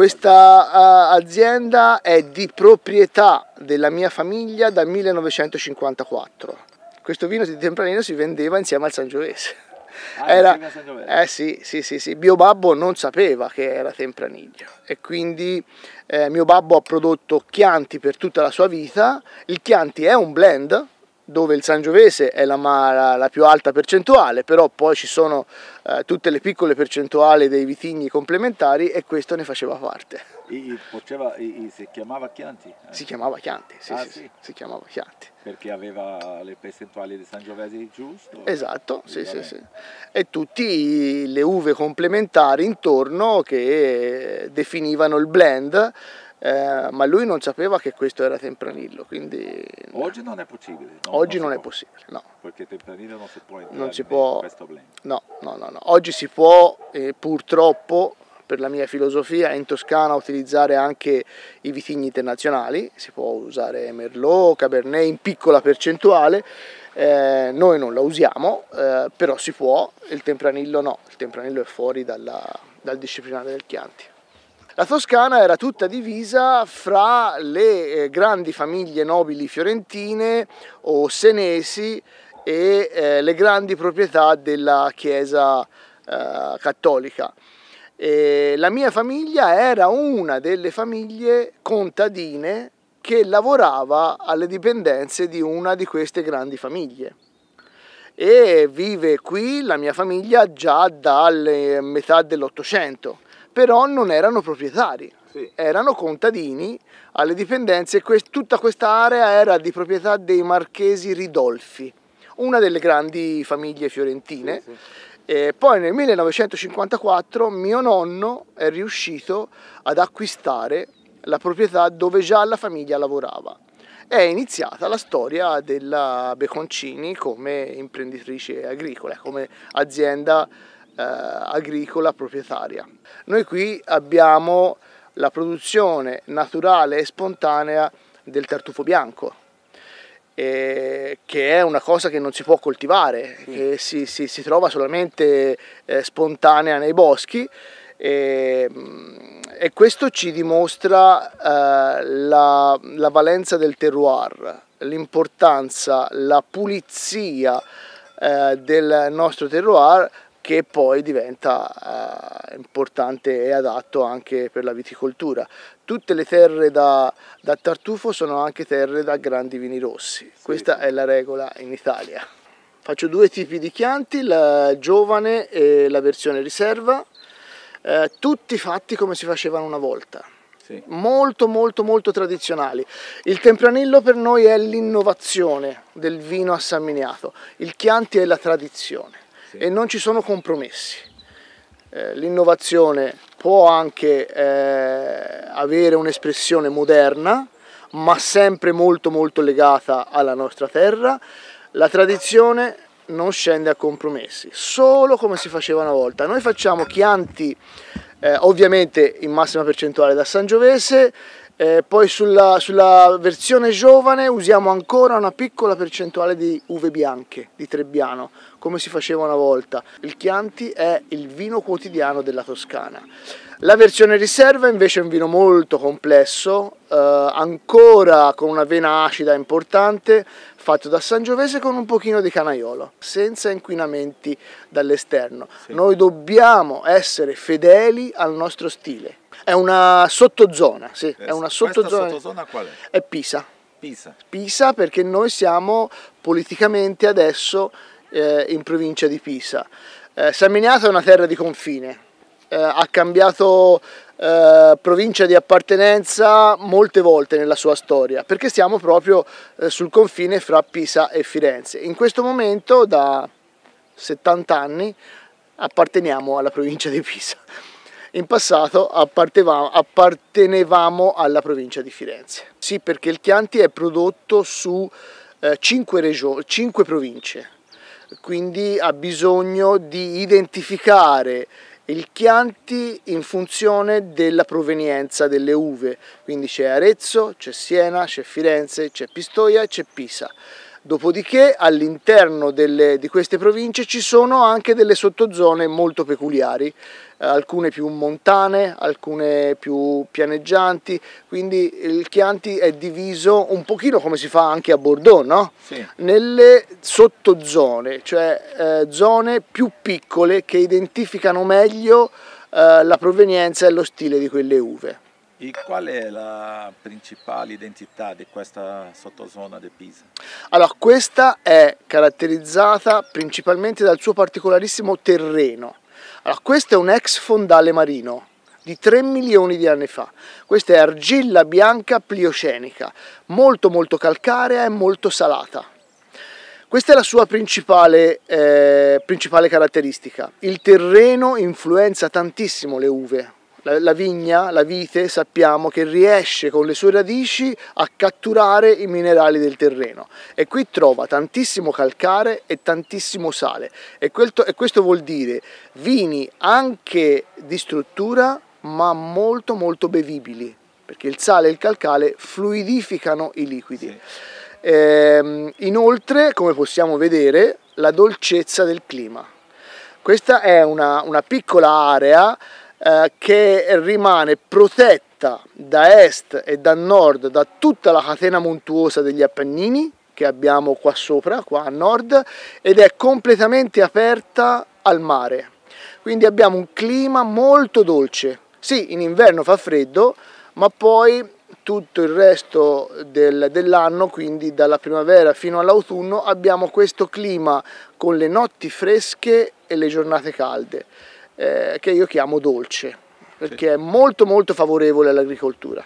Questa azienda è di proprietà della mia famiglia dal 1954. Questo vino di Tempranillo si vendeva insieme al Sangiovese. Ah, era, eh sì, sì, sì, sì. Mio babbo non sapeva che era Tempranillo e quindi eh, mio babbo ha prodotto Chianti per tutta la sua vita. Il Chianti è un blend, dove il Sangiovese è la, la, la, più alta percentuale, però poi ci sono eh, tutte le piccole percentuali dei vitigni complementari e questo ne faceva parte. I, poteva, i, si chiamava Chianti? Eh? Si chiamava Chianti, sì, ah, sì, sì. si chiamava Chianti. Perché aveva le percentuali di Sangiovese giusto? Esatto, sì, sì, sì. E tutte le uve complementari intorno che definivano il blend eh, ma lui non sapeva che questo era Tempranillo, quindi... Oggi non è possibile. No, Oggi non, non è può. possibile, no. Perché Tempranillo non si può entrare non si può... questo blend. No, no, no, no. Oggi si può, eh, purtroppo, per la mia filosofia, in Toscana utilizzare anche i vitigni internazionali, si può usare Merlot, Cabernet in piccola percentuale, eh, noi non la usiamo, eh, però si può, il Tempranillo no, il Tempranillo è fuori dalla, dal disciplinare del Chianti. La Toscana era tutta divisa fra le eh, grandi famiglie nobili fiorentine o senesi e eh, le grandi proprietà della Chiesa eh, cattolica. E la mia famiglia era una delle famiglie contadine che lavorava alle dipendenze di una di queste grandi famiglie e vive qui la mia famiglia già dalle metà dell'Ottocento però non erano proprietari. Sì. erano contadini alle dipendenze, quest- tutta questa area era di proprietà dei marchesi Ridolfi, una delle grandi famiglie fiorentine. Sì, sì. poi nel 1954 mio nonno è riuscito ad acquistare la proprietà dove già la famiglia lavorava. È iniziata la storia della Beconcini come imprenditrice agricola, come azienda eh, agricola proprietaria. Noi qui abbiamo la produzione naturale e spontanea del tartufo bianco, eh, che è una cosa che non si può coltivare, sì. che si, si, si, trova solamente eh, spontanea nei boschi. Eh, e, questo ci dimostra eh, la, la valenza del terroir, l'importanza, la pulizia eh, del nostro terroir che poi diventa eh, importante e adatto anche per la viticoltura. Tutte le terre da, da tartufo sono anche terre da grandi vini rossi, sì. questa è la regola in Italia. Faccio due tipi di chianti, la giovane e la versione riserva, eh, tutti fatti come si facevano una volta. Sì. Molto molto molto tradizionali. Il tempranillo per noi è l'innovazione del vino assamminiato, il chianti è la tradizione e non ci sono compromessi. Eh, l'innovazione può anche eh, avere un'espressione moderna, ma sempre molto molto legata alla nostra terra. La tradizione non scende a compromessi, solo come si faceva una volta. Noi facciamo Chianti eh, ovviamente in massima percentuale da Sangiovese, eh, poi sulla, sulla, versione giovane usiamo ancora una piccola percentuale di uve bianche di Trebbiano, come si faceva una volta. Il Chianti è il vino quotidiano della Toscana. La versione riserva invece è un vino molto complesso, eh, ancora con una vena acida importante, fatto da Sangiovese con un pochino di canaiolo, senza inquinamenti dall'esterno. Sì. Noi dobbiamo essere fedeli al nostro stile. È una sottozona, sì, eh, è una sottozona. sottozona qual è? È Pisa. Pisa. Pisa perché noi siamo politicamente adesso eh, in provincia di Pisa. Eh, San Miniato è una terra di confine, eh, ha cambiato eh, provincia di appartenenza molte volte nella sua storia, perché siamo proprio eh, sul confine fra Pisa e Firenze. In questo momento, da 70 anni, apparteniamo alla provincia di Pisa. In passato appartenevamo alla provincia di Firenze. Sì, perché il Chianti è prodotto su 5, eh, 5 province, quindi ha bisogno di identificare il Chianti in funzione della provenienza delle uve, quindi c'è Arezzo, c'è Siena, c'è Firenze, c'è Pistoia e c'è Pisa. Dopodiché all'interno di queste province ci sono anche delle sottozone molto peculiari, eh, alcune più montane, alcune più pianeggianti, quindi il Chianti è diviso un pochino come si fa anche a Bordeaux, no? sì. nelle sottozone, cioè eh, zone più piccole che identificano meglio eh, la provenienza e lo stile di quelle uve. E qual è la principale identità di questa sottozona di Pisa? Allora, questa è caratterizzata principalmente dal suo particolarissimo terreno. Allora, questo è un ex fondale marino di 3 milioni di anni fa. Questa è argilla bianca pliocenica, molto molto calcarea e molto salata. Questa è la sua principale, eh, principale caratteristica. Il terreno influenza tantissimo le uve, la, la, vigna, la vite, sappiamo che riesce con le sue radici a catturare i minerali del terreno e qui trova tantissimo calcare e tantissimo sale e, quel, e questo vuol dire vini anche di struttura ma molto molto bevibili perché il sale e il calcare fluidificano i liquidi. Sì. Ehm, inoltre, come possiamo vedere, la dolcezza del clima. Questa è una, una piccola area eh, che rimane protetta da est e da nord da tutta la catena montuosa degli Appennini che abbiamo qua sopra, qua a nord, ed è completamente aperta al mare. Quindi abbiamo un clima molto dolce. Sì, in inverno fa freddo, ma poi tutto il resto del, dell'anno, quindi dalla primavera fino all'autunno, abbiamo questo clima con le notti fresche e le giornate calde eh, che io chiamo dolce, perché sì. è molto molto favorevole all'agricoltura.